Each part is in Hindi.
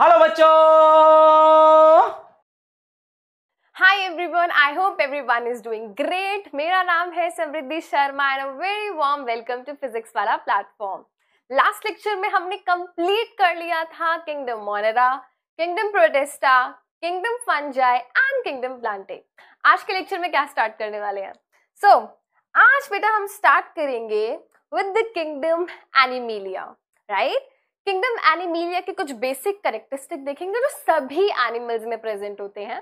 हेलो बच्चों hi everyone I hope everyone is doing great मेरा नाम है Samriddhi Sharma and a very warm welcome to physics वाला प्लेटफॉर्म लास्ट लेक्चर में हमने कंप्लीट कर लिया था kingdom Monera kingdom Protista kingdom Fungi and kingdom Plantae आज के लेक्चर में क्या स्टार्ट करने वाले हैं सो so, आज बेटा हम स्टार्ट करेंगे with the kingdom Animalia right kingdom Animalia के कुछ बेसिक करेक्टरिस्टिक देखेंगे जो सभी एनिमल्स में प्रेजेंट होते हैं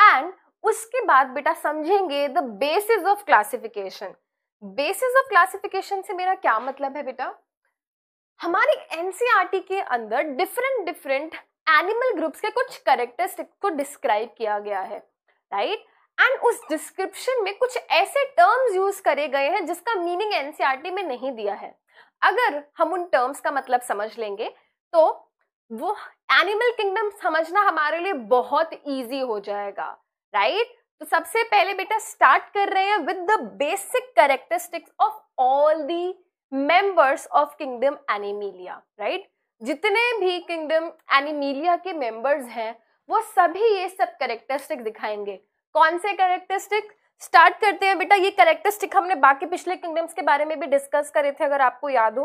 एंड उसके बाद बेटा समझेंगे the basis of classification basis of classification से मेरा क्या मतलब है बेटा हमारे एनसीईआरटी e के अंदर डिफरेंट डिफरेंट एनिमल ग्रुप्स के कुछ करेक्टरिस्टिक को डिस्क्राइब किया गया है राइट एंड उस डिस्क्रिप्शन में कुछ ऐसे टर्म्स यूज करे गए हैं जिसका मीनिंग एनसीईआरटी e में नहीं दिया है अगर हम उन टर्म्स का मतलब समझ लेंगे तो वो एनिमल किंगडम समझना हमारे लिए बहुत ईजी हो जाएगा राइट तो सबसे पहले बेटा स्टार्ट कर रहे हैं with the basic characteristics of all the members of kingdom Animalia right जितने भी किंगडम एनिमीलिया के मेंबर्स हैं वो सभी ये सब करेक्टरिस्टिक दिखाएंगे कौन से करेक्टरिस्टिक स्टार्ट करते हैं बेटा ये करेक्टरिस्टिक हमने बाकी पिछले किंगडम्स के बारे में भी डिस्कस करे थे अगर आपको याद हो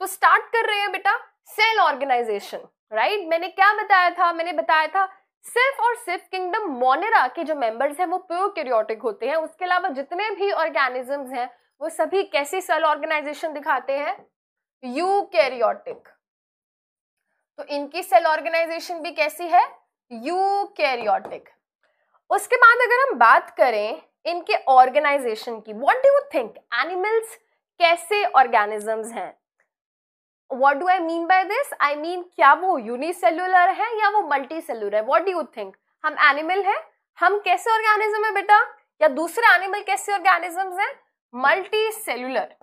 तो स्टार्ट कर रहे हैं बेटा सेल ऑर्गेनाइजेशन राइट मैंने क्या बताया था मैंने बताया था सिर्फ और सिर्फ किंगडम मोनेरा के जो मेंबर्स हैं वो प्योर होते हैं उसके अलावा जितने भी ऑर्गेनिजम्स हैं वो सभी कैसी सेल ऑर्गेनाइजेशन दिखाते हैं यू कैरियोटिक तो इनकी सेल ऑर्गेनाइजेशन भी कैसी है यू कैरियोटिक उसके बाद अगर हम बात करें इनके ऑर्गेनाइजेशन की what do you think animals कैसे ऑर्गेनिजम्स हैं what do I mean by this I mean क्या वो यूनिसेलुलर है या वो मल्टी सेलुलर है वॉट डू यू थिंक हम एनिमल हैं हम कैसे ऑर्गेनिज्म है बेटा या दूसरे एनिमल कैसे ऑर्गेनिज्म हैं multicellular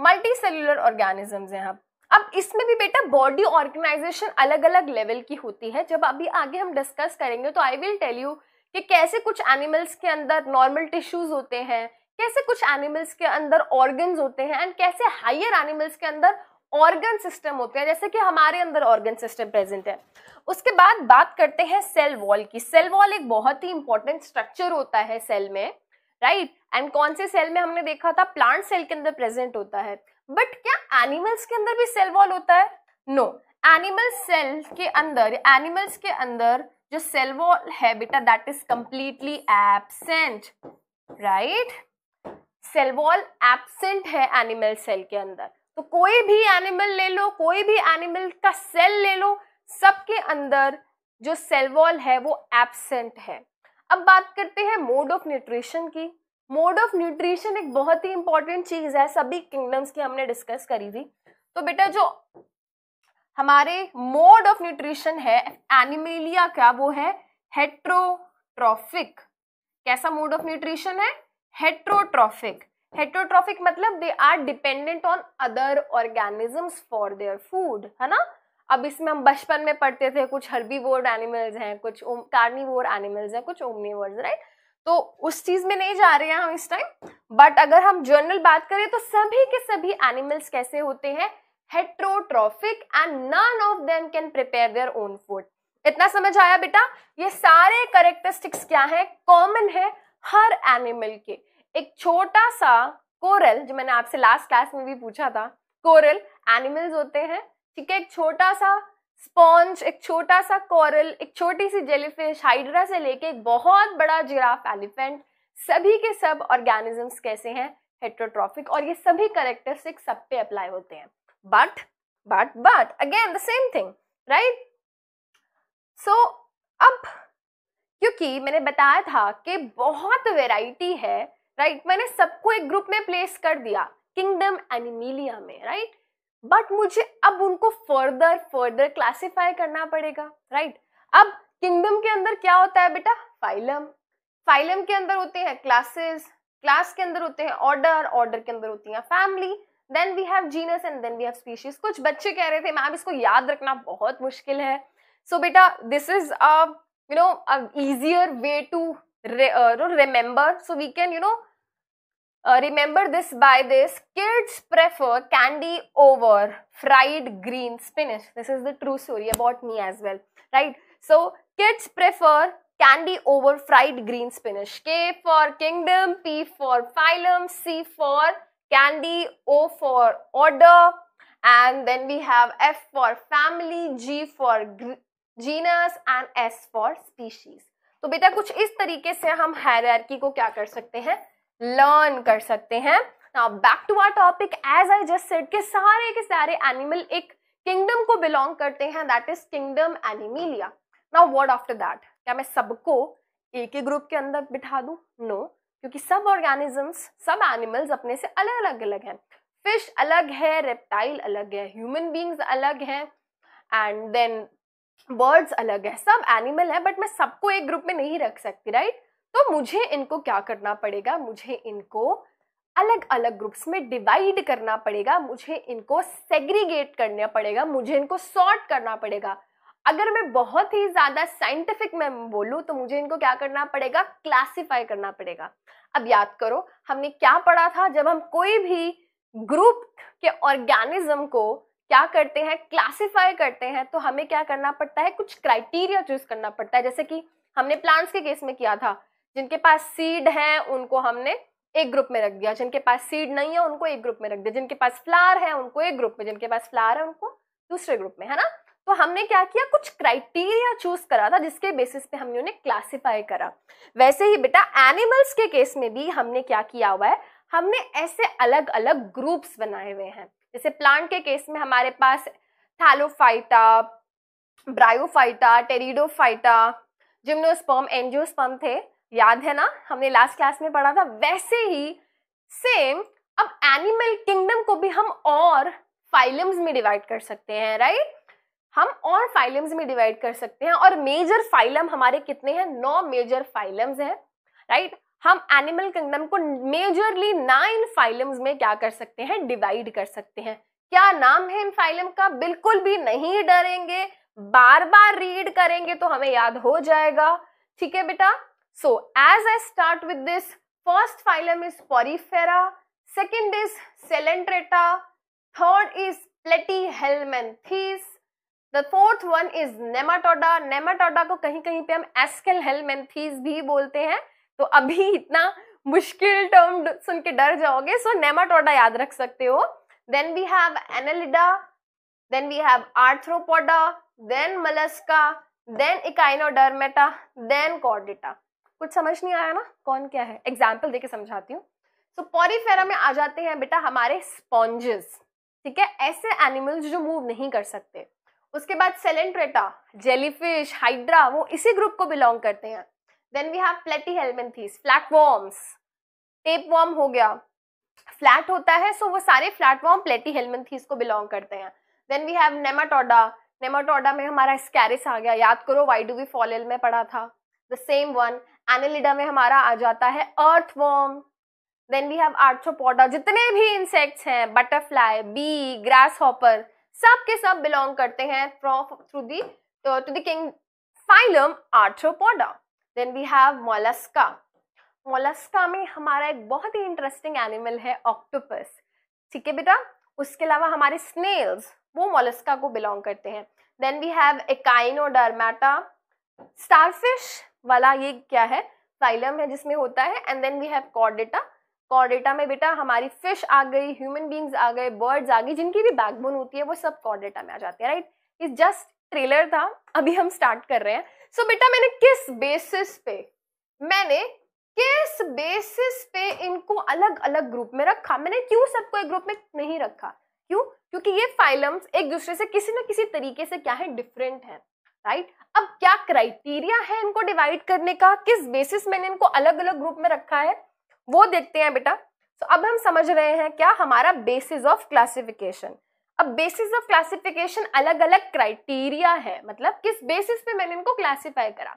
multicellular organisms हैं हम अब इसमें भी बेटा बॉडी ऑर्गेनाइजेशन अलग अलग लेवल की होती है जब अभी आगे हम डिस्कस करेंगे तो आई विल टेल यू कि कैसे कुछ एनिमल्स के अंदर नॉर्मल टिश्यूज होते हैं कैसे कुछ एनिमल्स के अंदर ऑर्गन्स होते हैं एंड कैसे हायर एनिमल्स के अंदर ऑर्गन सिस्टम होते हैं जैसे कि हमारे अंदर ऑर्गन सिस्टम प्रेजेंट है उसके बाद बात करते हैं सेल वॉल की सेल वॉल एक बहुत ही इंपॉर्टेंट स्ट्रक्चर होता है सेल में राइट right? एंड कौन से सेल में हमने देखा था प्लांट सेल के अंदर प्रेजेंट होता है बट क्या एनिमल्स के अंदर भी सेल वॉल होता है नो एनिमल सेल के अंदर एनिमल्स के अंदर जो सेल वॉल है बेटा that is completely absent right cell wall absent है एनिमल सेल के अंदर तो कोई भी एनिमल ले लो कोई भी एनिमल का सेल ले लो सबके अंदर जो सेल वॉल है वो एबसेंट है अब बात करते हैं मोड ऑफ न्यूट्रिशन की मोड ऑफ न्यूट्रिशन एक बहुत ही इंपॉर्टेंट चीज है सभी किंगडम्स की हमने डिस्कस करी थी तो बेटा जो हमारे मोड ऑफ न्यूट्रिशन है एनिमेलिया का वो है हेट्रोट्रॉफिक कैसा मोड ऑफ न्यूट्रिशन है हेट्रोट्रॉफिक हेट्रोट्रॉफिक मतलब they are dependent on other organisms for their food है ना अब इसमें हम बचपन में पढ़ते थे कुछ हर्बीवोर्ड एनिमल्स हैं कुछ कार्निवोर एनिमल्स हैं कुछ ओमनीवर्स राइट तो उस चीज में नहीं जा रहे हैं हम इस टाइम बट अगर हम जनरल बात करें तो सभी के सभी एनिमल्स कैसे होते हैं heterotrophic and none of them can prepare their own food इतना समझ आया बेटा ये सारे करेक्टरिस्टिक्स क्या है कॉमन है हर एनिमल के एक छोटा सा कोरल जो मैंने आपसे लास्ट क्लास में भी पूछा था कोरल एनिमल्स होते हैं ठीक है एक छोटा सा स्पॉन्ज एक छोटा सा कॉरल एक छोटी सी जेलीफिश हाइड्रा से लेके एक बहुत बड़ा जिराफ एलिफेंट सभी के सब ऑर्गेनिजम्स कैसे हैं हेट्रोट्रॉफिक और ये सभी करेक्टरिस्टिक सब पे अप्लाई होते हैं but but but again the same thing right so अब क्योंकि मैंने बताया था कि बहुत वेराइटी है राइट right? मैंने सबको एक ग्रुप में प्लेस कर दिया किंगडम एनिमीलिया में राइट right? बट मुझे अब उनको फर्दर फर्दर क्लासिफाई करना पड़ेगा राइट right? अब किंगडम के अंदर क्या होता है बेटा फाइलम फाइलम के अंदर होते हैं क्लासेस क्लास के अंदर होते हैं ऑर्डर ऑर्डर के अंदर होती है family then we have genus and then we have species कुछ बच्चे कह रहे थे मैम इसको याद रखना बहुत मुश्किल है सो बेटा this is a you know a easier way to remember so we can you know remember this by this kids prefer candy over fried green spinach this is the true story about me as well right so kids prefer candy over fried green spinach K for kingdom P for phylum C for candy O for order and then we have F for family G for genus and S for species तो बेटा कुछ इस तरीके से हम हैरकी को क्या कर सकते हैं लर्न कर सकते हैं now back to our topic as I just said के सारे के सारे एनिमल एक किंगडम को बिलोंग करते हैं that is kingdom Animalia now word after that क्या मैं सबको एक ही ग्रुप के अंदर बिठा दू नो no. क्योंकि सब ऑर्गेनिजम्स सब एनिमल्स अपने से अलग अलग अलग हैं फिश अलग है रेप्टाइल अलग है ह्यूमन बींग्स अलग हैं एंड देन बर्ड्स अलग है सब एनिमल है बट मैं सबको एक ग्रुप में नहीं रख सकती राइट तो मुझे इनको क्या करना पड़ेगा मुझे इनको अलग अलग ग्रुप्स में डिवाइड करना पड़ेगा मुझे इनको सेग्रीगेट करना पड़ेगा मुझे इनको सॉर्ट करना पड़ेगा अगर मैं बहुत ही ज़्यादा साइंटिफिक में बोलूं तो मुझे इनको क्या करना पड़ेगा क्लासिफाई करना पड़ेगा अब याद करो हमने क्या पढ़ा था जब हम कोई भी ग्रुप के ऑर्गेनिज्म को क्या करते हैं क्लासिफाई करते हैं तो हमें क्या करना पड़ता है कुछ क्राइटेरिया चूज करना पड़ता है जैसे कि हमने प्लांट्स के केस में किया था जिनके पास सीड है उनको हमने एक ग्रुप में रख दिया जिनके पास सीड नहीं है उनको एक ग्रुप में रख दिया जिनके पास फ्लावर है उनको एक ग्रुप में जिनके पास फ्लावर है उनको दूसरे ग्रुप में है ना तो हमने क्या किया कुछ क्राइटेरिया चूज करा था जिसके बेसिस पे हमने उन्हें क्लासिफाई करा वैसे ही बेटा एनिमल्स के केस में भी हमने क्या किया हुआ है हमने ऐसे अलग अलग ग्रुप्स बनाए हुए हैं जैसे प्लांट के केस में हमारे पास Thallophyta Bryophyta Pteridophyta gymnosperm angiosperm थे याद है ना हमने लास्ट क्लास में पढ़ा था वैसे ही सेम अब एनिमल किंगडम को भी हम और फाइलम्स में डिवाइड कर सकते हैं राइट हम और फाइलम्स में डिवाइड कर सकते हैं और मेजर फाइलम हमारे कितने हैं नौ मेजर फाइलम्स हैं राइट हम एनिमल किंगडम को मेजरली नाइन फाइलम्स में क्या कर सकते हैं डिवाइड कर सकते हैं क्या नाम है इन फाइलम का बिल्कुल भी नहीं डरेंगे बार बार रीड करेंगे तो हमें याद हो जाएगा ठीक है बेटा So as I start with this, first phylum is Porifera, second is Celentrata, third is Platyhelminthes, the fourth one is Nematoda Nematoda को कहीं कहीं पे हम एस्केल हेलमेंथीज भी बोलते हैं तो अभी इतना मुश्किल टर्म सुन के डर जाओगे सो so, नेमाटोडा याद रख सकते हो then we have Annelida then we have Arthropoda then Mollusca then Echinodermata then Chordata कुछ समझ नहीं आया ना कौन क्या है एग्जाम्पल देके समझाती हूँ सो so, पॉरीफेरा में आ जाते हैं बेटा हमारे स्पॉन्जेस ठीक है ऐसे एनिमल्स जो मूव नहीं कर सकते उसके बाद सेलेंट्रेटा जेलीफिश हाइड्रा वो इसी ग्रुप को बिलोंग करते हैं then we have Platyhelminthes flat worms tape worm हो गया फ्लैट होता है सो so वो सारे फ्लैट वॉर्म प्लेटी हेलमेंथीस को बिलोंग करते हैं then we have Nematoda Nematoda में हमारा स्कैरिस आ गया याद करो वाई डू वी फॉल एल में पढ़ा था द सेम वन एनिलिडा में हमारा आ जाता है earthworm then we have Arthropoda जितने भी इंसेक्ट्स हैं बटरफ्लाई बी ग्रास हॉपर सब के सब बिलोंग करते हैं through the to the king phylum Arthropoda then we have Mollusca Mollusca में हमारा एक बहुत ही इंटरेस्टिंग एनिमल है ऑक्टोपस ठीक है बेटा उसके अलावा हमारे स्नेल्स वो मोलस्का को बिलोंग करते हैं then we have Echinodermata starfish वाला ये क्या है फाइलम है जिसमें होता है and then we have Chordata Chordata में बेटा हमारी फिश आ गई ह्यूमन बींग्स आ गए बर्ड्स आ गई जिनकी भी बैकबोन होती है वो सब कॉर्डेटा में आ जाते हैं राइट इज जस्ट ट्रेलर था अभी हम स्टार्ट कर रहे हैं सो so, बेटा मैंने किस बेसिस पे मैंने किस बेसिस पे इनको अलग अलग ग्रुप में रखा मैंने क्यों सबको एक ग्रुप में नहीं रखा क्यों क्योंकि ये फाइलम्स एक दूसरे से किसी ना किसी तरीके से क्या है डिफरेंट है राइट अब क्या क्राइटेरिया है इनको डिवाइड करने का किस बेसिस मैंने इनको अलग अलग ग्रुप में रखा है वो देखते हैं बेटा तो अब हम समझ रहे हैं क्या हमारा बेसिस ऑफ क्लासिफिकेशन अब बेसिस ऑफ क्लासिफिकेशन अलग अलग क्राइटेरिया है मतलब किस बेसिस पे मैंने इनको क्लासिफाई करा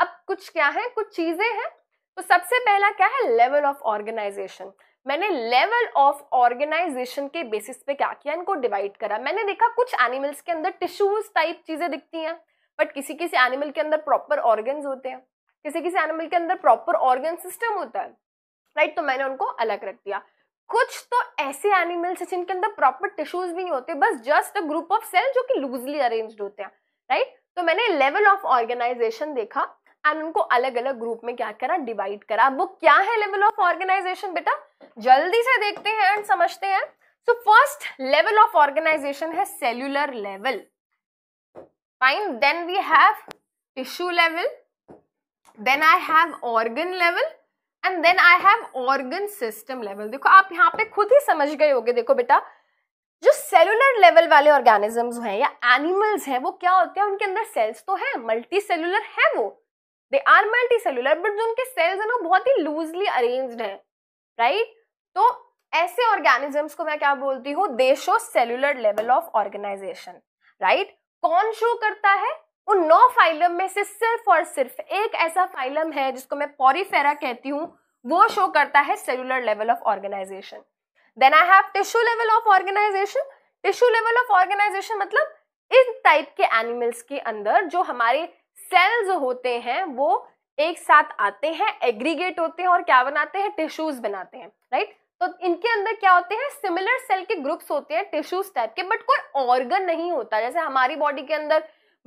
अब कुछ क्या है कुछ चीजें हैं तो सबसे पहला क्या है लेवल ऑफ ऑर्गेनाइजेशन मैंने लेवल ऑफ ऑर्गेनाइजेशन के बेसिस पे क्या किया इनको डिवाइड करा मैंने देखा कुछ एनिमल्स के अंदर टिश्यूज टाइप चीजें दिखती हैं बट किसी किसी एनिमल के अंदर प्रॉपर ऑर्गन्स होते हैं किसी किसी एनिमल के अंदर प्रॉपर ऑर्गन सिस्टम होता है राइट तो मैंने उनको अलग रख दिया कुछ तो ऐसे एनिमल्स हैं जिनके अंदर प्रॉपर टिश्यूज भी नहीं होते बस just a group of cell जो कि लूजली अरेंज होते हैं राइट तो मैंने लेवल ऑफ ऑर्गेनाइजेशन देखा एंड उनको अलग अलग ग्रुप में क्या करा डिवाइड करा वो क्या है लेवल ऑफ ऑर्गेनाइजेशन बेटा जल्दी से देखते हैं एंड समझते हैं so first level of organisation है cellular level fine then we have tissue level then i have organ level and then i have organ system level dekho aap yahan pe khud hi samajh gaye hoge dekho beta जो सेलुलर लेवल वाले ऑर्गेनिजम्स हैं या एनिमल्स हैं वो क्या होते हैं उनके अंदर सेल्स तो है मल्टी सेलुलर है वो they are multicellular but जो उनके सेल्स हैं ना बहुत ही लूजली अरेंज्ड हैं राइट तो ऐसे ऑर्गेनिजम्स को मैं क्या बोलती हूँ they show cellular level of organisation right कौन शो करता है उन नौ फाइलम में से सिर्फ और सिर्फ एक ऐसा फाइलम है जिसको मैं पॉरीफेरा कहती हूँ वो शो करता है cellular level of organisation then I have tissue level of organisation tissue level of organisation मतलब इस टाइप के एनिमल्स के अंदर जो हमारे सेल्स होते हैं वो एक साथ आते हैं एग्रीगेट होते हैं और क्या बनाते हैं टिश्यूज बनाते हैं राइट right? तो इनके अंदर क्या होते हैं सिमिलर सेल के ग्रुप्स होते हैं टिश्यूज टाइप के बट कोई ऑर्गन नहीं होता जैसे हमारी बॉडी के अंदर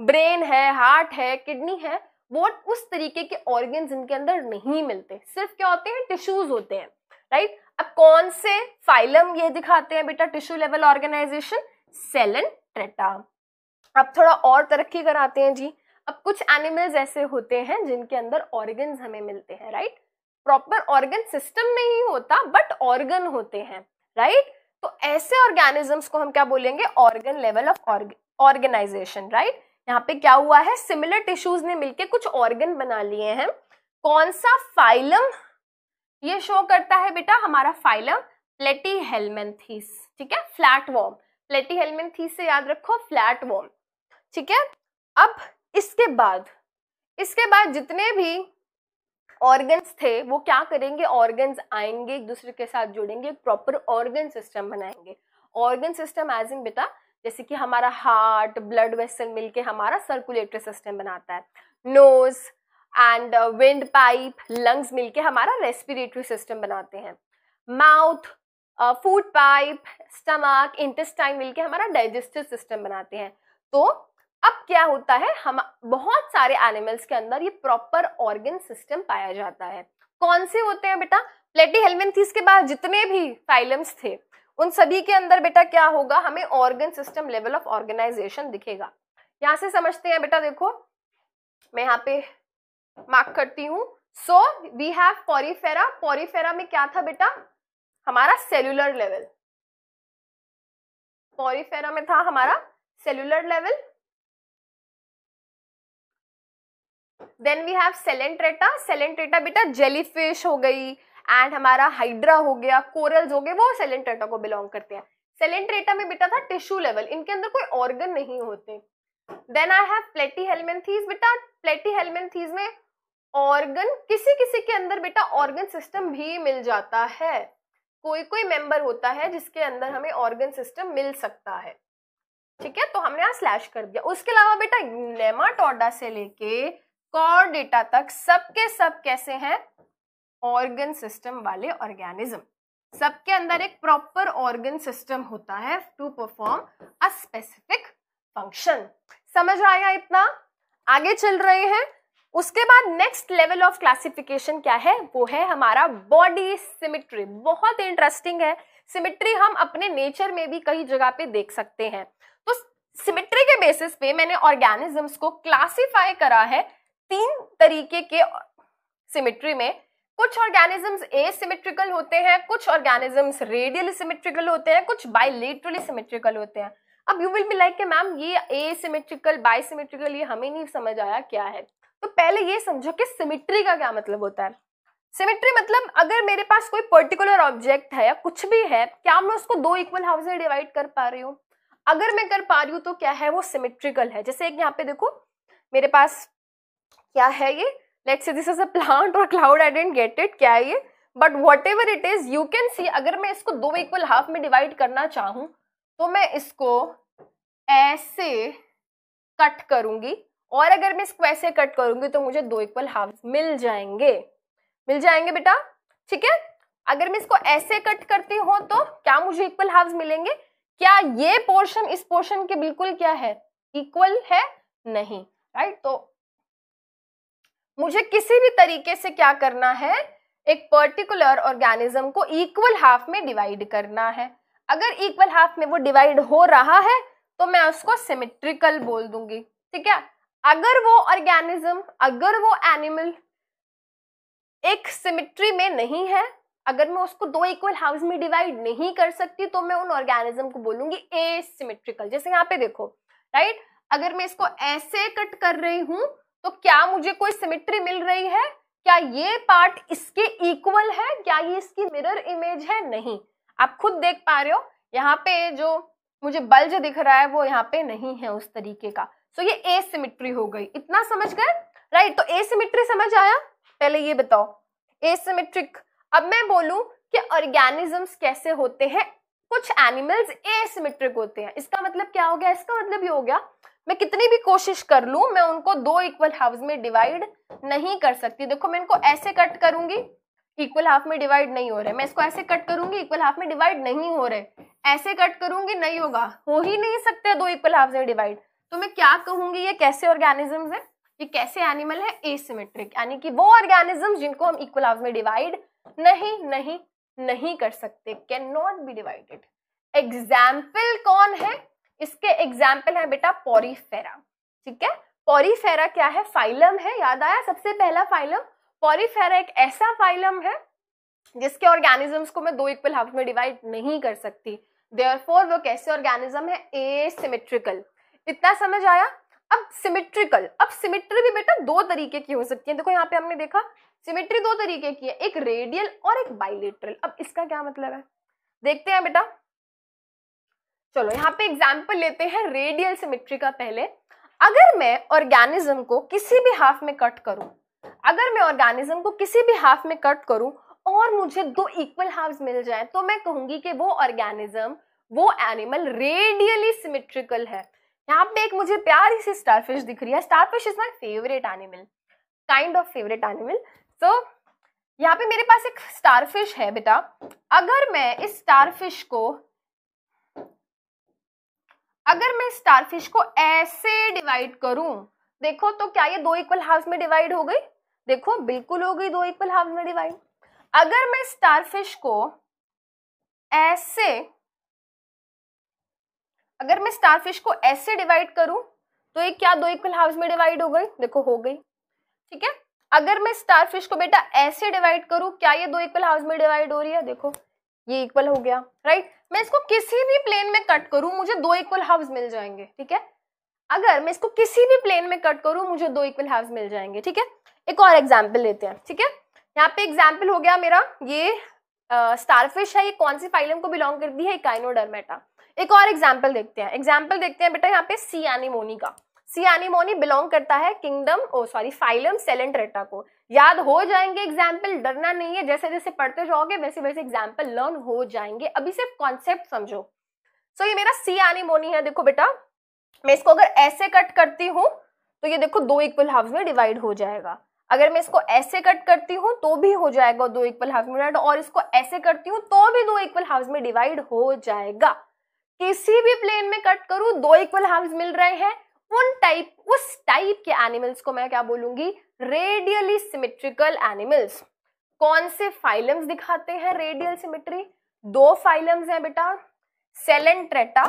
ब्रेन है हार्ट है किडनी है वो उस तरीके के ऑर्गन इनके अंदर नहीं मिलते सिर्फ क्या होते हैं टिश्यूज होते हैं राइट अब कौन से फाइलम ये दिखाते हैं बेटा tissue level organisation Coelenterata अब थोड़ा और तरक्की कराते हैं जी अब कुछ एनिमल्स ऐसे होते हैं जिनके अंदर ऑर्गन्स हमें मिलते हैं राइट प्रॉपर ऑर्गन सिस्टम में ही होता बट ऑर्गन होते हैं राइट right? तो ऐसे ऑर्गेनिजम्स को हम क्या बोलेंगे organ level of organisation right यहाँ पे क्या हुआ है सिमिलर टिश्यूज ने मिलके कुछ ऑर्गन बना लिए हैं कौन सा फाइलम ये शो करता है बेटा हमारा फाइलम प्लेटी हेलमेंथीस ठीक है फ्लैट वॉर्म प्लेटी हेलमेंथीस से याद रखो फ्लैट वॉर्म ठीक है अब इसके बाद इसके बाद जितने भी ऑर्गन्स थे वो क्या करेंगे ऑर्गन्स आएंगे एक दूसरे के साथ जुड़ेंगे एक प्रॉपर ऑर्गन सिस्टम बनाएंगे ऑर्गन सिस्टम एज इन बेटा जैसे कि हमारा हार्ट ब्लड वेसल मिलके हमारा सर्कुलेटरी सिस्टम बनाता है nose and wind pipe lungs मिलके हमारा रेस्पिरेटरी सिस्टम बनाते हैं mouth food pipe stomach intestine मिलके हमारा डाइजेस्टिव सिस्टम बनाते हैं तो अब क्या होता है हम बहुत सारे एनिमल्स के अंदर ये प्रॉपर ऑर्गन सिस्टम पाया जाता है कौन से होते हैं बेटा प्लेटी हेलमेंथीस के बाद जितने भी फाइलम्स थे उन सभी के अंदर बेटा क्या होगा हमें organ system level of organisation दिखेगा यहां से समझते हैं बेटा देखो मैं यहाँ पे मार्क करती हूँ so we have Porifera Porifera में क्या था बेटा हमारा सेल्युलर लेवल पॉरीफेरा में था हमारा cellular level then we have Coelenterata Coelenterata बेटा जेलीफिश हो गई एंड हमारा हाइड्रा हो गया कोरल्स हो गए वो सेलेंट्रेटा को बिलोंग करते हैं सेलेंट्रेटा में बेटा था टिश्यू लेवल इनके अंदर कोई ऑर्गन नहीं होते then I have Platyhelminthes बेटा प्लेटी हेलमेंथीज में ऑर्गन किसी किसी के अंदर बेटा ऑर्गन सिस्टम भी मिल जाता है कोई कोई मेंबर होता है जिसके अंदर हमें ऑर्गन सिस्टम मिल सकता है ठीक है तो हमने यहाँ स्लैश कर दिया उसके अलावा बेटा नेमाटोडा से लेके कॉर डेटा तक सबके सब कैसे हैं ऑर्गन सिस्टम वाले ऑर्गेनिज्म सबके अंदर एक प्रॉपर ऑर्गन सिस्टम होता है to perform a specific function समझ आया इतना आगे चल रहे हैं उसके बाद नेक्स्ट लेवल ऑफ क्लासिफिकेशन क्या है वो है हमारा बॉडी सिमिट्री बहुत इंटरेस्टिंग है सिमिट्री हम अपने नेचर में भी कई जगह पे देख सकते हैं तो सिमिट्री के बेसिस पे मैंने ऑर्गेनिजम्स को क्लासिफाई करा है तीन तरीके के सिमेट्री में कुछ ऑर्गेनिजम्स ए सिमेट्रिकल होते हैं कुछ ऑर्गेनिजम्स रेडियली सिमेट्रिकल होते हैं कुछ बाइलेटरली सिमेट्रिकल होते हैं अब you will be like ma'am ये ए सिमेट्रिकल बाई सिमेट्रिकल ये हमें नहीं समझ आया क्या है तो पहले ये समझो कि सिमेट्री का क्या मतलब होता है सिमेट्री मतलब अगर मेरे पास कोई पर्टिकुलर ऑब्जेक्ट है या कुछ भी है क्या मैं उसको दो इक्वल हाउस में डिवाइड कर पा रही हूँ अगर मैं कर पा रही हूँ तो क्या है वो सिमेट्रिकल है जैसे एक यहाँ पे देखो मेरे पास क्या है ये let's this is a plant और cloud I didn't get it क्या है ये but whatever it is you can see अगर मैं इसको दो इक्वल हाफ में डिवाइड करना चाहूँ तो मैं इसको ऐसे कट करूंगी और अगर मैं इसको ऐसे कट करूंगी तो मुझे दो इक्वल हाफ मिल जाएंगे मिल जाएंगे बेटा ठीक है अगर मैं इसको ऐसे कट करती हूँ तो क्या मुझे इक्वल हाफ मिलेंगे क्या ये पोर्शन इस पोर्शन के बिल्कुल क्या है इक्वल है नहीं राइट right? तो मुझे किसी भी तरीके से क्या करना है एक पर्टिकुलर ऑर्गेनिज्म को इक्वल हाफ में डिवाइड करना है अगर इक्वल हाफ में वो डिवाइड हो रहा है तो मैं उसको सिमेट्रिकल बोल दूंगी ठीक है अगर वो ऑर्गेनिज्म अगर वो एनिमल एक सिमेट्री में नहीं है अगर मैं उसको दो इक्वल हाउस में डिवाइड नहीं कर सकती तो मैं उन ऑर्गेनिज्म को बोलूंगी ए सिमेट्रिकल जैसे यहाँ पे देखो राइट अगर मैं इसको ऐसे कट कर रही हूं तो क्या मुझे कोई सिमिट्री मिल रही है क्या ये पार्ट इसके इक्वल है क्या ये इसकी मिरर इमेज है नहीं आप खुद देख पा रहे हो यहाँ पे जो मुझे बल्ज दिख रहा है वो यहाँ पे नहीं है उस तरीके का सो ये ए सिमिट्री हो गई इतना समझ गए राइट तो ए सिमिट्री समझ आया पहले ये बताओ ए सिमिट्रिक अब मैं बोलूं कि ऑर्गेनिजम्स कैसे होते हैं कुछ एनिमल्स ए सिमिट्रिक होते हैं इसका मतलब क्या हो गया इसका मतलब ये हो गया मैं कितनी भी कोशिश कर लू मैं उनको दो इक्वल हाफ में डिवाइड नहीं कर सकती देखो मैं इनको ऐसे कट करूंगी इक्वल हाफ में डिवाइड नहीं हो रहे मैं इसको ऐसे कट करूंगी इक्वल हाफ में डिवाइड नहीं हो रहे ऐसे कट करूंगी नहीं होगा हो ही नहीं सकते दो इक्वल हाफ में डिवाइड तो मैं क्या कहूंगी ये कैसे ऑर्गेनिज्म है ये कैसे एनिमल है एसिमेट्रिक यानी कि वो ऑर्गेनिज्म जिनको हम इक्वल हाफ में डिवाइड नहीं नहीं नहीं कर सकते can not be divided example कौन है इसके एग्जाम्पल है बेटा पॉरीफेरा ठीक है पॉरीफेरा क्या है फाइलम है याद आया सबसे पहला फाइलम पॉरीफेरा एक ऐसा फाइलम है जिसके ऑर्गेनिजम्स को मैं दो इक्वल हाफ में डिवाइड नहीं कर सकती देयरफॉर वो कैसे ऑर्गेनिज्म है ए सिमेट्रिकल इतना समझ आया अब सिमेट्रिकल अब सिमेट्री भी बेटा दो तरीके की हो सकती है देखो यहाँ पे हमने देखा सिमेट्री दो तरीके की है एक रेडियल और एक बाइलेटरल अब इसका क्या मतलब है देखते हैं बेटा चलो यहाँ पे एग्जाम्पल लेते हैं रेडियल सिमेट्री का पहले अगर मैं ऑर्गेनिज्म को किसी भी हाफ में कट करूं अगर मैं ऑर्गेनिज्म को किसी भी हाफ में कट करूं और मुझे दो इक्वल हाफ मिल जाए तो मैं कहूंगी कि वो ऑर्गेनिज्म वो एनिमल रेडियली सिमेट्रिकल है यहाँ पे एक मुझे प्यारी सी स्टारफिश दिख रही है starfish is my favourite animal kind of favourite animal so यहाँ पे मेरे पास एक स्टारफिश है बेटा अगर मैं इस स्टारफिश को अगर मैं स्टारफिश को ऐसे डिवाइड करूं देखो तो क्या ये दो इक्वल हाफ में डिवाइड हो गई देखो बिल्कुल हो गई दो इक्वल हाफ में डिवाइड अगर मैं स्टारफिश को ऐसे अगर मैं स्टारफिश को ऐसे डिवाइड करूं तो ये क्या दो इक्वल हाफ में डिवाइड हो गई देखो हो गई ठीक है अगर मैं स्टारफिश को बेटा ऐसे डिवाइड करूं क्या ये दो इक्वल हाउस में डिवाइड हो रही है देखो ये इक्वल हो गया राइट right? मैं इसको किसी भी प्लेन में कट करूं मुझे दो इक्वल हाफ मिल जाएंगे ठीक है अगर मैं इसको किसी भी प्लेन में कट करूं मुझे दो इक्वल हाफ मिल जाएंगे ठीक है एक और एग्जाम्पल लेते हैं ठीक है यहाँ पे एग्जाम्पल हो गया मेरा ये स्टारफिश है ये कौन सी फाइलम को बिलोंग करती है काइनोडर्मेटा एक और एग्जाम्पल देखते हैं एग्जाम्पल देखते हैं बेटा यहाँ पे सी एनिमोनी का सियानिमोनी बिलोंग करता है kingdom oh sorry phylum Coelenterata को याद हो जाएंगे एग्जाम्पल डरना नहीं है जैसे जैसे पढ़ते जाओगे वैसे वैसे एग्जाम्पल लर्न हो जाएंगे अभी सिर्फ कॉन्सेप्ट समझो सो so, ये मेरा सी एनिमोनी है देखो बेटा मैं इसको अगर ऐसे कट करती हूँ तो ये देखो दो इक्वल हाफ में डिवाइड हो जाएगा अगर मैं इसको ऐसे कट करती हूँ तो भी हो जाएगा दो इक्वल हाफ में और इसको ऐसे करती हूँ तो भी दो इक्वल हाफ में डिवाइड हो जाएगा किसी भी प्लेन में कट करूँ दो इक्वल हाफ मिल रहे हैं उन टाइप उस टाइप के एनिमल्स को मैं क्या बोलूंगी रेडियली सिमेट्रिकल एनिमल्स कौन से फाइलम्स दिखाते हैं रेडियल सिमेट्री दो फाइलम्स हैं बेटा सेलेंट्रेटा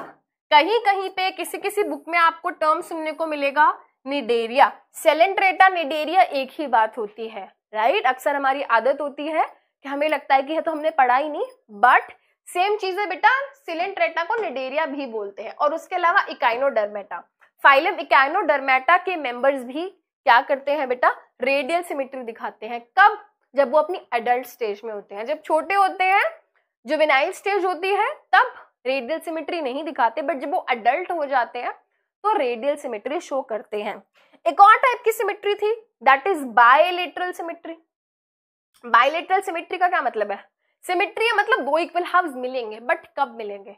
कहीं कहीं पे किसी किसी बुक में आपको टर्म सुनने को मिलेगा निडेरिया सेलेंट्रेटा निडेरिया एक ही बात होती है राइट अक्सर हमारी आदत होती है कि हमें लगता है कि यह तो हमने पढ़ा ही नहीं बट सेम चीज है बेटा सिलेंट्रेटा को निडेरिया भी बोलते हैं और उसके अलावा इकाइनोडर्मेटा फाइलम इकैनोडर्मेटा के मेंबर्स भी क्या करते हैं बेटा रेडियल सिमेट्री दिखाते हैं कब जब वो अपनी एडल्ट स्टेज में होते हैं जब छोटे होते हैं जो विनाइल स्टेज होती है तब रेडियल सिमेट्री नहीं दिखाते बट जब वो एडल्ट हो जाते हैं तो रेडियल सिमेट्री शो करते हैं एक और टाइप की सिमेट्री थी that is bilateral symmetry bilateral symmetry का क्या मतलब है सिमेट्री है मतलब दो इक्वल हाफ मिलेंगे बट कब मिलेंगे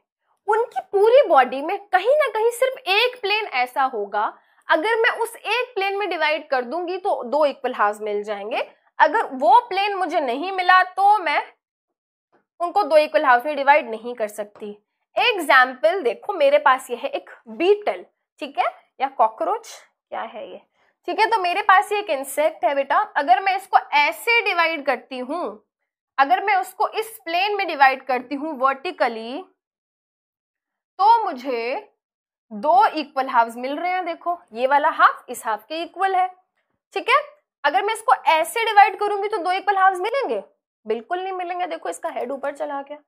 उनकी पूरी बॉडी में कहीं ना कहीं सिर्फ एक प्लेन ऐसा होगा अगर मैं उस एक प्लेन में डिवाइड कर दूंगी तो दो इक्वल हाफ मिल जाएंगे अगर वो प्लेन मुझे नहीं मिला तो मैं उनको दो इक्वल हाफ में डिवाइड नहीं कर सकती एग्जाम्पल देखो मेरे पास ये है एक बीटल ठीक है या कॉकरोच क्या है ये ठीक है तो मेरे पास ये एक इंसेक्ट है बेटा अगर मैं इसको ऐसे डिवाइड करती हूँ अगर मैं उसको इस प्लेन में डिवाइड करती हूँ वर्टिकली तो मुझे दो इक्वल हाफ मिल रहे हैं देखो ये वाला हाफ इस हाफ के इक्वल है ठीक है अगर मैं इसको ऐसे डिवाइड करूंगी तो दो इक्वल हाफ मिलेंगे बिल्कुल नहीं मिलेंगे देखो इसका हेड ऊपर चला गया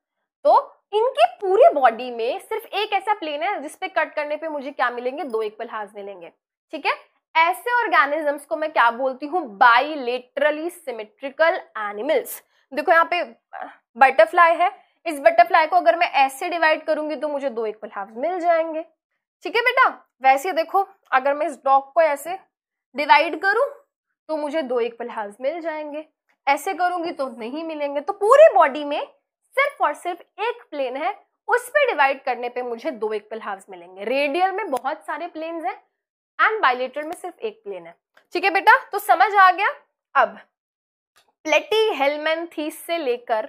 तो इनकी पूरी बॉडी में सिर्फ एक ऐसा प्लेन है जिसपे कट करने पे मुझे क्या मिलेंगे दो इक्वल हाफ मिलेंगे ठीक है ऐसे ऑर्गेनिजम्स को मैं क्या बोलती हूँ बाइलेटरली सिमेट्रिकल एनिमल्स देखो यहाँ पे बटरफ्लाई है इस बटरफ्लाई को अगर मैं ऐसे डिवाइड करूंगी तो मुझे दो इक्वल हाफ मिल जाएंगे ठीक है बेटा वैसे देखो अगर मैं इस डॉग को ऐसे डिवाइड करूं तो मुझे दो इक्वल हाफ मिल जाएंगे ऐसे करूंगी तो नहीं मिलेंगे तो पूरी बॉडी में सिर्फ और सिर्फ एक प्लेन है उस पर डिवाइड करने पे मुझे दो इक्वल हाफ मिलेंगे रेडियल में बहुत सारे प्लेन हैं एंड बाइलेटर में सिर्फ एक प्लेन है ठीक है बेटा तो समझ आ गया अब प्लेटी हेलमेन थीस से लेकर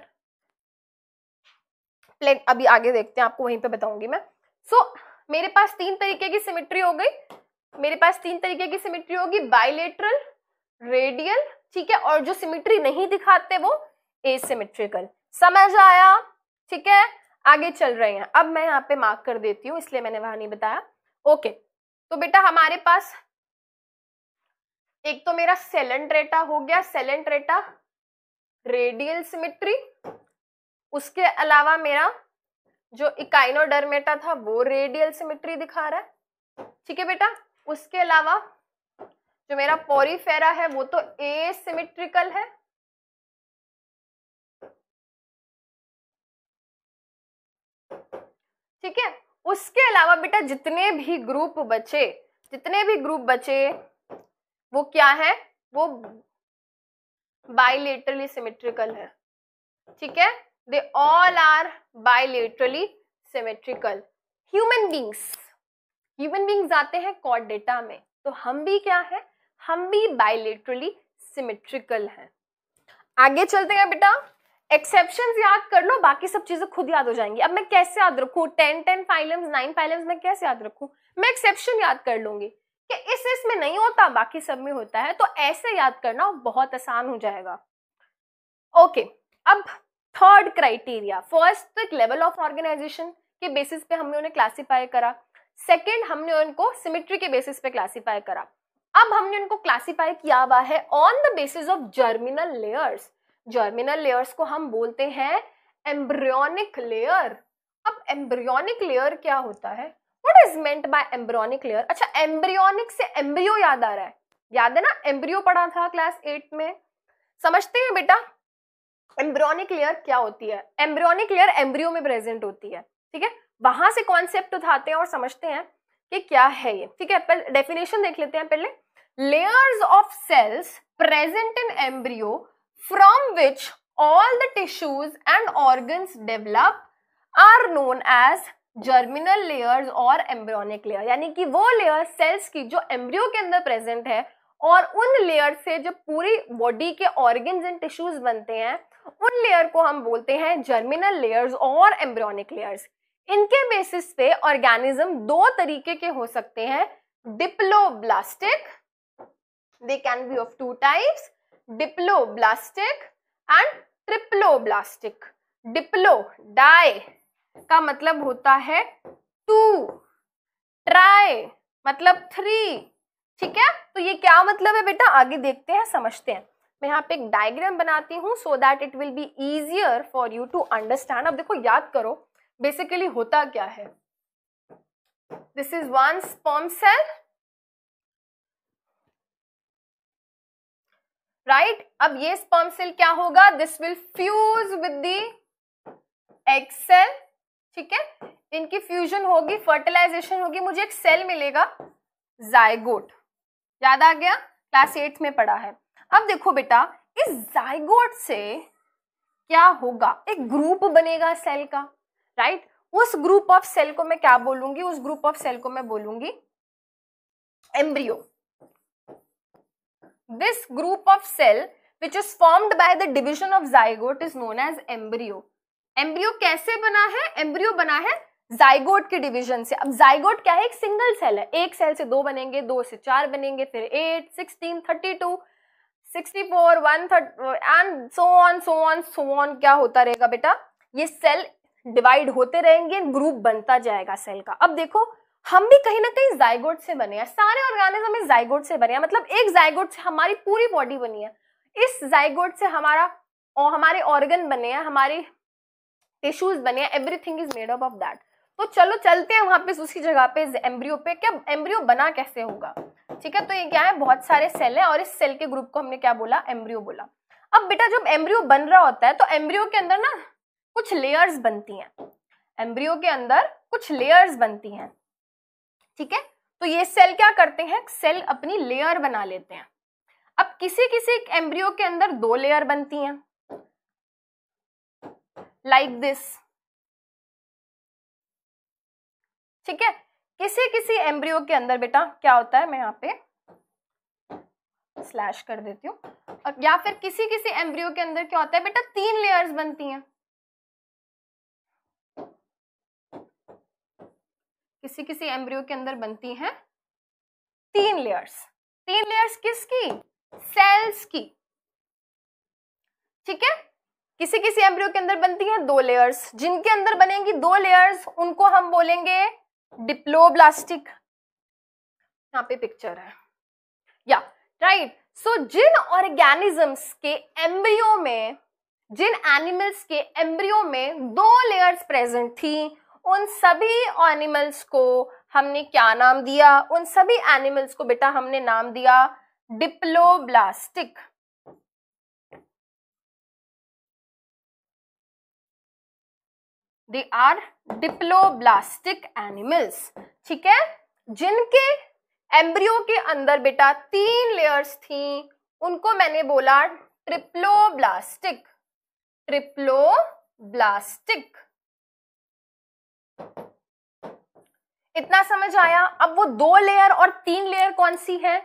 प्लेन अभी आगे देखते हैं आपको वहीं पे बताऊंगी मैं सो so, मेरे पास तीन तरीके की सिमिट्री हो गई मेरे पास तीन तरीके की सिमिट्री होगी बाइलेट्रल रेडियल ठीक है और जो सिमिट्री नहीं दिखाते वो ए सिमिट्रिकल समझ आया ठीक है आगे चल रहे हैं अब मैं यहाँ पे मार्क कर देती हूँ इसलिए मैंने वहां नहीं बताया ओके तो बेटा हमारे पास एक तो मेरा सेलेंट्रेटा हो गया सेलेंट्रेटा रेडियल सिमिट्री उसके अलावा मेरा जो इकाइनोडर्मेटा था वो रेडियल सिमेट्री दिखा रहा है ठीक है बेटा उसके अलावा जो मेरा पोरीफेरा है वो तो ए सिमेट्रिकल है ठीक है उसके अलावा बेटा जितने भी ग्रुप बचे जितने भी ग्रुप बचे वो क्या है वो बाइलेटरली सिमेट्रिकल है ठीक है they all are bilaterally symmetrical human beings human beings आते हैं chordata में तो हम भी क्या है हम भी bilaterally symmetrical हैं आगे चलते हैं बेटा एक्सेप्शन याद कर लो बाकी सब चीजें खुद याद हो जाएंगी अब मैं कैसे याद रखू ten ten phylums nine phylums मैं कैसे याद रखू मैं एक्सेप्शन याद कर लूंगी कि इस इसमें नहीं होता बाकी सब में होता है तो ऐसे याद करना बहुत आसान हो जाएगा ओके अब थर्ड क्राइटेरिया फर्स्ट एक लेवल ऑफ ऑर्गेनाइजेशन के बेसिस पे हमने उन्हें क्लासीफाई करा सेकेंड हमने उनको सिमिट्री के बेसिस पे क्लासीफाई करा अब हमने उनको क्लासीफाई किया हुआ है on the basis of germinal layers germinal layers को हम बोलते हैं एम्ब्रियोनिक लेयर अब एम्ब्रियोनिक लेयर क्या होता है what is meant by embryonic layer अच्छा एम्ब्रियोनिक से एम्ब्रियो याद आ रहा है याद है ना एम्ब्रियो पढ़ा था क्लास एट में समझते हैं बेटा एम्ब्रियोनिक लेयर क्या होती है एम्ब्रियोनिक लेयर एम्ब्रियो में प्रेजेंट होती है ठीक है वहां से कॉन्सेप्ट उठाते हैं और समझते हैं कि क्या है ये ठीक है डेफिनेशन देख लेते हैं पहले layers of cells present in embryo from which all the tissues and organs develop are known as germinal layers और एम्ब्रियोनिक लेयर यानी कि वो लेयर सेल्स की जो एम्ब्रियो के अंदर प्रेजेंट है और उन लेयर से जो पूरी बॉडी के ऑर्गन्स एंड टिश्यूज बनते हैं उन लेयर को हम बोलते हैं जर्मिनल लेयर्स और एम्ब्रियोनिक लेयर्स इनके बेसिस पे ऑर्गेनिज्म दो तरीके के हो सकते हैं diploblastic they can be of two types diploblastic and triploblastic diplo di का मतलब होता है टू ट्राई मतलब थ्री ठीक है तो ये क्या मतलब है बेटा आगे देखते हैं समझते हैं मैं यहाँ पे एक डायग्राम बनाती हूँ so that it will be easier for you to understand अब देखो याद करो बेसिकली होता क्या है this is one sperm cell right अब ये स्पर्म सेल क्या होगा this will fuse with the egg cell ठीक है इनकी फ्यूजन होगी फर्टिलाइजेशन होगी मुझे एक सेल मिलेगा जायगोट याद आ गया क्लास एट में पढ़ा है अब देखो बेटा इस जाइगोट से क्या होगा एक ग्रुप बनेगा सेल का राइट उस ग्रुप ऑफ सेल को मैं क्या बोलूंगी उस ग्रुप ऑफ सेल को मैं बोलूंगी embryo this group of cell which is formed by the division of zygote is known as embryo embryo कैसे बना है एम्ब्रियो बना है जाइगोट के डिवीजन से अब जाइगोट क्या है एक सिंगल सेल है एक सेल से दो बनेंगे दो से चार बनेंगे फिर eight sixteen thirty two sixty four one and so on so on so on क्या होता रहेगा बेटा ये सेल डिवाइड होते रहेंगे ग्रुप बनता जाएगा सेल का अब देखो हम भी कहीं ना कहीं जाइगोट से बने हैं सारे ऑर्गेनिज्म इस जाइगोट से बने हैं मतलब एक जाइगोट से हमारी पूरी बॉडी बनी है इस जाइगोट से हमारा और हमारे ऑर्गन बने हैं हमारे टिश्यूज बने हैं everything is made up of that तो चलो चलते हैं वहां पे उसी जगह पे एम्ब्रियो पे क्या एम्ब्रियो बना कैसे होगा ठीक है तो ये क्या है बहुत सारे सेल है और इस सेल के ग्रुप को हमने क्या बोला एम्ब्रियो बोला अब बेटा जब एम्ब्रियो बन रहा होता है तो एम्ब्रियो के अंदर ना कुछ लेयर्स बनती हैं एम्ब्रियो के अंदर कुछ लेयर्स बनती हैं ठीक है तो ये सेल क्या करते हैं सेल अपनी लेयर बना लेते हैं अब किसी किसी एम्ब्रियो के अंदर दो लेयर बनती हैं लाइक दिस ठीक है किसी किसी एम्ब्रियो के अंदर बेटा क्या होता है मैं यहाँ पे स्लैश कर देती हूँ या फिर किसी किसी एम्ब्रियो के अंदर क्या होता है बेटा तीन लेयर्स बनती हैं किसी किसी एम्ब्रियो के अंदर बनती हैं तीन लेयर्स तीन लेयर्स किसकी सेल्स की ठीक है किसी किसी एम्ब्रियो के अंदर बनती हैं दो लेयर्स जिनके अंदर बनेंगी दो लेयर्स उनको हम बोलेंगे डिप्लोब्लास्टिक यहाँ पे पिक्चर है या राइट सो जिन ऑर्गेनिजम्स के एम्ब्रियो में जिन एनिमल्स के एम्ब्रियो में दो लेयर्स प्रेजेंट थी उन सभी एनिमल्स को हमने क्या नाम दिया उन सभी एनिमल्स को बेटा हमने नाम दिया diploblastic they are diploblastic animals ठीक है जिनके एम्ब्रियो के अंदर बेटा तीन लेयर्स थी उनको मैंने बोला ट्रिप्लोब्लास्टिक ट्रिप्लोब्लास्टिक इतना समझ आया अब वो दो लेयर और तीन लेयर कौन सी है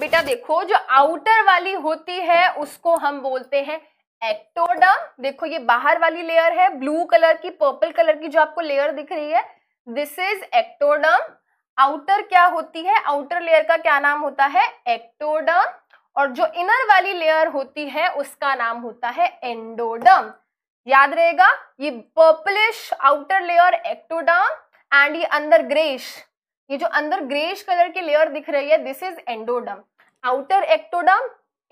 बेटा देखो जो आउटर वाली होती है उसको हम बोलते हैं एक्टोडर्म देखो ये बाहर वाली लेयर है ब्लू कलर की पर्पल कलर की जो आपको लेयर दिख रही है दिस इज एक्टोडर्म आउटर क्या होती है आउटर लेयर का क्या नाम होता है एक्टोडर्म और जो इनर वाली लेयर होती है उसका नाम होता है एंडोडर्म याद रहेगा ये purplish outer layer ectoderm and ये अंदर ग्रेश ये जो अंदर ग्रेश कलर की लेयर दिख रही है this is endoderm outer ectoderm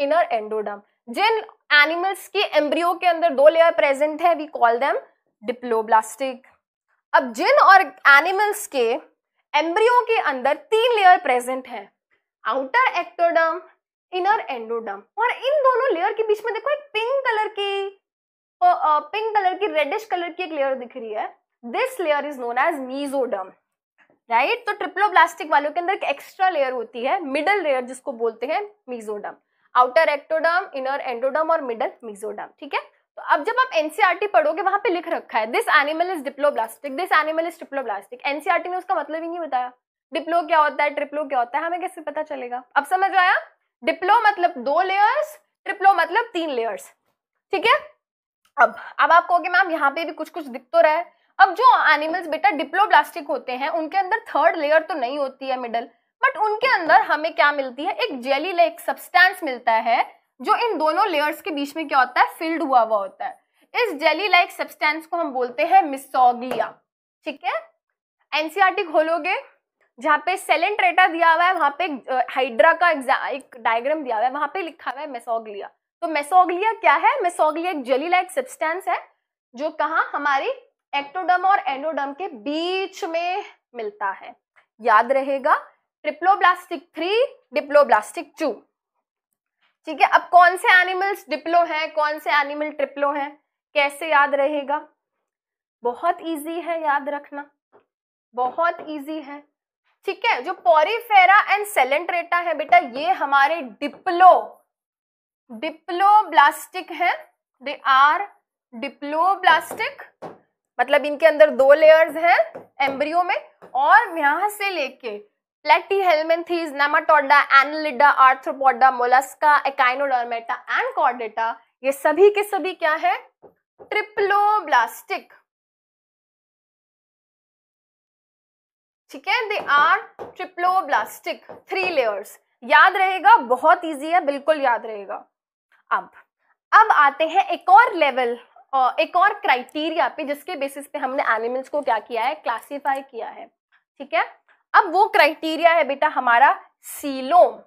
inner endoderm जिन एनिमल्स के एम्ब्रियो के अंदर दो लेयर प्रेजेंट है वी कॉल देम डिप्लोब्लास्टिक अब जिन और एनिमल्स के एम्ब्रियो के अंदर तीन लेयर प्रेजेंट है आउटर एक्टोडम इनर एंडोडम और इन दोनों लेयर के बीच में देखो एक पिंक कलर की पिंक कलर की रेडिश कलर की एक लेयर दिख रही है this layer is known as mesoderm right तो ट्रिप्लोब्लास्टिक वालों के अंदर एक एक्स्ट्रा लेयर होती है मिडल लेयर जिसको बोलते हैं mesoderm outer ectoderm inner endoderm और मिडल मिजोडर्म ठीक है तो अब जब आप एनसीआरटी e पढ़ोगे वहां पे लिख रखा है this animal is diploblastic this animal is triploblastic NCERT ने उसका मतलब ही नहीं बताया डिप्लो क्या होता है ट्रिप्लो क्या होता है हमें कैसे पता चलेगा अब समझ आया डिप्लो मतलब दो लेयर्स ट्रिप्लो मतलब तीन लेयर्स ठीक है अब अब आप कहोगे मैम यहाँ पे भी कुछ कुछ दिख तो रहा है अब जो एनिमल्स बेटा डिप्लोब्लास्टिक होते हैं उनके अंदर थर्ड लेयर तो नहीं होती है मिडल बट उनके अंदर हमें क्या मिलती है एक जेली लाइक सब्सटेंस मिलता है जो इन दोनों लेयर्स के बीच में क्या होता है फिल्ड हुआ हुआ होता है इस जेली लाइक सब्सटेंस को हम बोलते हैं मिसोगलिया ठीक है एनसीआरटी e खोलोगे जहां पे सेलेंट्रेटा दिया हुआ है वहां पे हाइड्रा का एक डायग्राम दिया हुआ है वहां पे लिखा हुआ है मेसोग्लिया तो मेसोग्लिया क्या है मेसोग्लिया एक जेली लाइक सब्सटेंस है जो कहा हमारी एक्टोडम और एंडोडम के बीच में मिलता है याद रहेगा ट्रिप्लोब्लास्टिक थ्री डिप्लोब्लास्टिक टू ठीक है अब कौन से एनिमल्स डिप्लो हैं कौन से एनिमल ट्रिप्लो हैं कैसे याद रहेगा बहुत इजी है याद रखना बहुत इजी है ठीक है जो पोरीफेरा एंड सेलेंट्रेटा है बेटा ये हमारे डिप्लो डिप्लोब्लास्टिक है दे आर डिप्लोब्लास्टिक मतलब इनके अंदर दो लेयर्स हैं एम्ब्रियो में और यहां से लेके Platyhelminthes, Nematoda, Annelida, Arthropoda, Mollusca, Echinodermata and Chordata ये सभी के सभी क्या है ट्रिप्लोब्लास्टिक ठीक है they are triploblastic three layers याद रहेगा बहुत इजी है बिल्कुल याद रहेगा अब अब आते हैं एक और लेवल एक और क्राइटेरिया पे जिसके बेसिस पे हमने एनिमल्स को क्या किया है क्लासिफाई किया है ठीक है अब वो क्राइटेरिया है बेटा हमारा सीलोम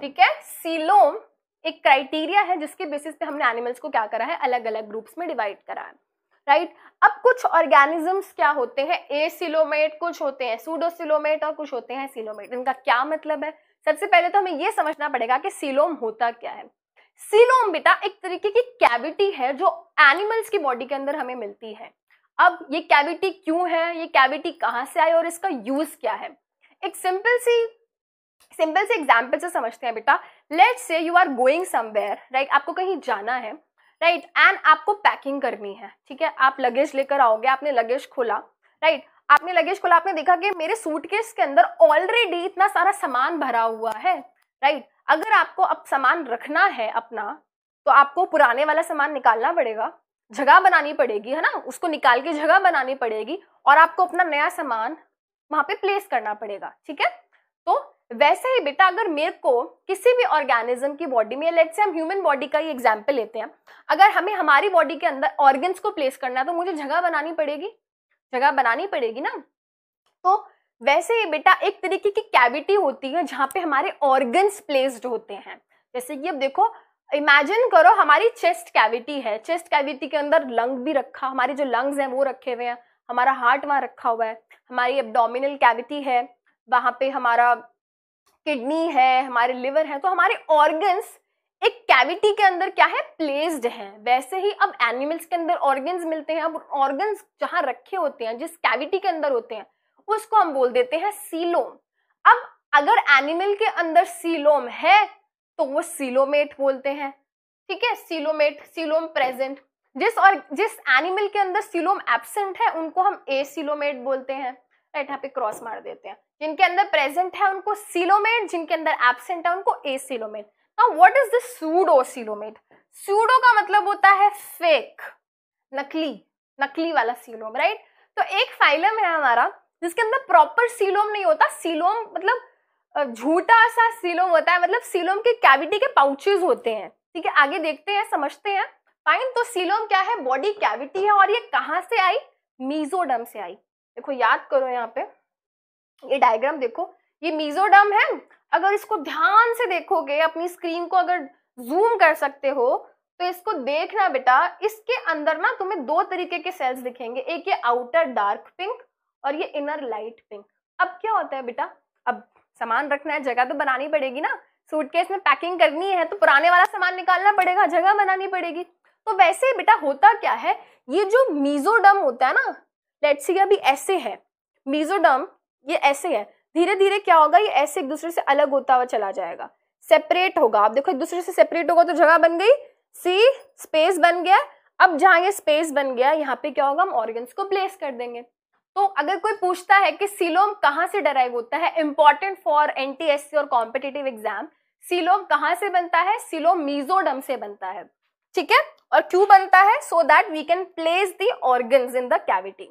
ठीक है सीलोम एक क्राइटेरिया है जिसके बेसिस पे हमने एनिमल्स को क्या करा है अलग अलग ग्रुप्स में डिवाइड करा है राइट right? अब कुछ ऑर्गेनिजम्स क्या होते हैं ए सिलोमेट कुछ होते हैं सूडोसिलोमेट और कुछ होते हैं सिलोमेट इनका क्या मतलब है सबसे पहले तो हमें यह समझना पड़ेगा कि सिलोम होता क्या है सिलोम बेटा एक तरीके की कैविटी है जो एनिमल्स की बॉडी के अंदर हमें मिलती है अब ये कैविटी क्यों है ये कैविटी कहाँ से आई और इसका यूज क्या है एक सिंपल सी सिंपल से एग्जाम्पल से समझते हैं बेटा let say you are going somewhere right आपको कहीं जाना है राइट right? एंड आपको पैकिंग करनी है ठीक है आप लगेज लेकर आओगे आपने लगेज खोला राइट right? आपने लगेज खोला आपने देखा कि मेरे सूटकेस के अंदर ऑलरेडी इतना सारा सामान भरा हुआ है राइट right? अगर आपको अब सामान रखना है अपना तो आपको पुराने वाला सामान निकालना पड़ेगा जगह बनानी पड़ेगी है ना उसको निकाल के जगह बनानी पड़ेगी और आपको अपना नया सामान वहां पे प्लेस करना पड़ेगा ठीक है तो वैसे ही बेटा अगर मेरे को किसी भी ऑर्गेनिज्म की बॉडी में लेट से हम ह्यूमन बॉडी का ही एग्जाम्पल लेते हैं अगर हमें हमारी बॉडी के अंदर ऑर्गन्स को प्लेस करना है तो मुझे जगह बनानी पड़ेगी जगह बनानी पड़ेगी ना तो वैसे ही बेटा एक तरीके की कैविटी होती है जहाँ पे हमारे ऑर्गन्स प्लेस्ड होते हैं जैसे कि अब देखो इमेजिन करो हमारी चेस्ट कैविटी है चेस्ट कैविटी के अंदर लंग भी रखा हमारे जो लंग्स हैं वो रखे हुए हैं हमारा हार्ट वहाँ रखा हुआ है हमारी एबडोमिनल कैविटी है वहाँ पे हमारा किडनी है हमारे लिवर है तो हमारे ऑर्गन्स एक कैविटी के अंदर क्या है प्लेस्ड हैं वैसे ही अब एनिमल्स के अंदर ऑर्गन्स मिलते हैं अब ऑर्गन्स जहाँ रखे होते हैं जिस कैविटी के अंदर होते हैं उसको हम बोल देते हैं सीलोम अब अगर एनिमल के अंदर सीलोम है तो वो सिलोमेट बोलते हैं ठीक है सिलोमेट सिलोम प्रेजेंट जिस और जिस एनिमल के अंदर सिलोम एबसेंट है उनको हम ए सिलोमेट बोलते हैं राइट यहाँ पे क्रॉस मार देते हैं जिनके अंदर प्रेजेंट है उनको सिलोमेट जिनके अंदर एबसेंट है उनको ए सिलोमेट ना व्हाट इज दूडो सूडो सिलोमेट सूडो का मतलब होता है फेक नकली नकली वाला सिलोम राइट तो एक फाइलम है हमारा जिसके अंदर प्रॉपर सिलोम नहीं होता सिलोम मतलब झूठा सा सीलोम होता है मतलब सीलोम के कैविटी के पाउचेज होते हैं ठीक है आगे देखते हैं समझते हैं फाइन तो सीलोम क्या है बॉडी कैविटी है और ये कहाँ से आई मीजोडम से आई देखो याद करो यहाँ पे ये डायग्राम देखो ये मीजोडम है अगर इसको ध्यान से देखोगे अपनी स्क्रीन को अगर जूम कर सकते हो तो इसको देखना बेटा इसके अंदर ना तुम्हें दो तरीके के सेल्स दिखेंगे एक ये आउटर डार्क पिंक और ये इनर लाइट पिंक अब क्या होता है बेटा अब सामान रखना है जगह तो बनानी पड़ेगी ना सूटकेस में पैकिंग करनी है तो पुराने वाला सामान निकालना पड़ेगा जगह बनानी पड़ेगी तो वैसे बेटा होता क्या है ये जो मीजोडम होता है ना लेट्स सी अभी ऐसे है मीजोडम ये ऐसे है धीरे धीरे क्या होगा ये ऐसे एक दूसरे से अलग होता हुआ चला जाएगा सेपरेट होगा आप देखो एक दूसरे से सेपरेट होगा तो जगह बन गई सी स्पेस बन गया अब जहाँ ये स्पेस बन गया यहाँ पे क्या होगा हम ऑर्गन्स को प्लेस कर देंगे तो अगर कोई पूछता है कि सिलोम कहाँ से डराइव होता है इंपॉर्टेंट फॉर एन और कॉम्पिटेटिव एग्जाम सिलोम कहाँ से बनता है सिलोम मीजोडम से बनता है ठीक है और क्यों बनता है so that we can place the organ in the cavity